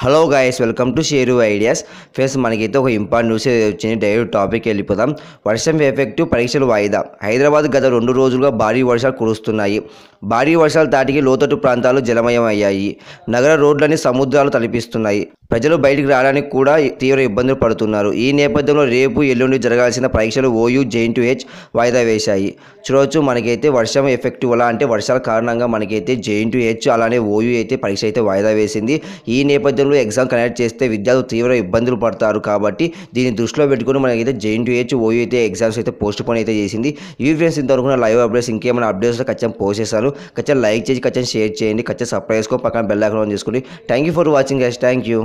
hello guys welcome to షేరు ideas ఫేస్ మనకైతే ఒక ఇంపార్టెంట్ న్యూస్ వచ్చింది డైరెక్ట్ టాపిక్ వెళ్ళిపోదాం వర్షం ఎఫెక్ట్ పరీక్షలు వాయిదా హైదరాబాద్ గత రెండు రోజులుగా భారీ వర్షాలు కురుస్తున్నాయి భారీ వర్షాలు తాటికి లోతట్టు ప్రాంతాలు జలమయం అయ్యాయి నగర రోడ్లన్నీ సముద్రాలు తలపిస్తున్నాయి ప్రజలు బయటికి రావడానికి కూడా తీవ్ర ఇబ్బందులు పడుతున్నారు ఈ నేపథ్యంలో రేపు ఎల్లుండి జరగాల్సిన పరీక్షలు ఓయూ టు హెచ్ వాయిదా వేశాయి చూడవచ్చు మనకైతే వర్షం ఎఫెక్ట్ వల్ల అంటే వర్షాల కారణంగా మనకైతే జేఎన్టు హెచ్ అలానే ఓయూ అయితే పరీక్ష అయితే వాయిదా వేసింది ఈ నేపథ్యంలో ఎగ్జామ్ కనెక్ట్ చేస్తే విద్యార్థులు తీవ్ర ఇబ్బందులు పడతారు కాబట్టి దీన్ని దృష్టిలో పెట్టుకుని మనకైతే జేఎన్టు హెచ్ ఓయూ అయితే ఎగ్జామ్స్ అయితే పోస్ట్ పోన్ అయితే చేసింది ఈ ఫ్రెండ్స్ ఇంతవరకు లైవ్ అప్డేట్స్ ఇంకేమైనా అప్డేట్స్ ఖచ్చితంగా పోస్ట్ చేశాను ఖచ్చితంగా లైక్ చేసి ఖచ్చితంగా షేర్ చేయండి ఖచ్చితంగా సబ్స్క్రైబ్ చేసుకో పక్కన బెల్ ఐకాన్ ఆన్ చేసుకోండి thank you for watching guys thank you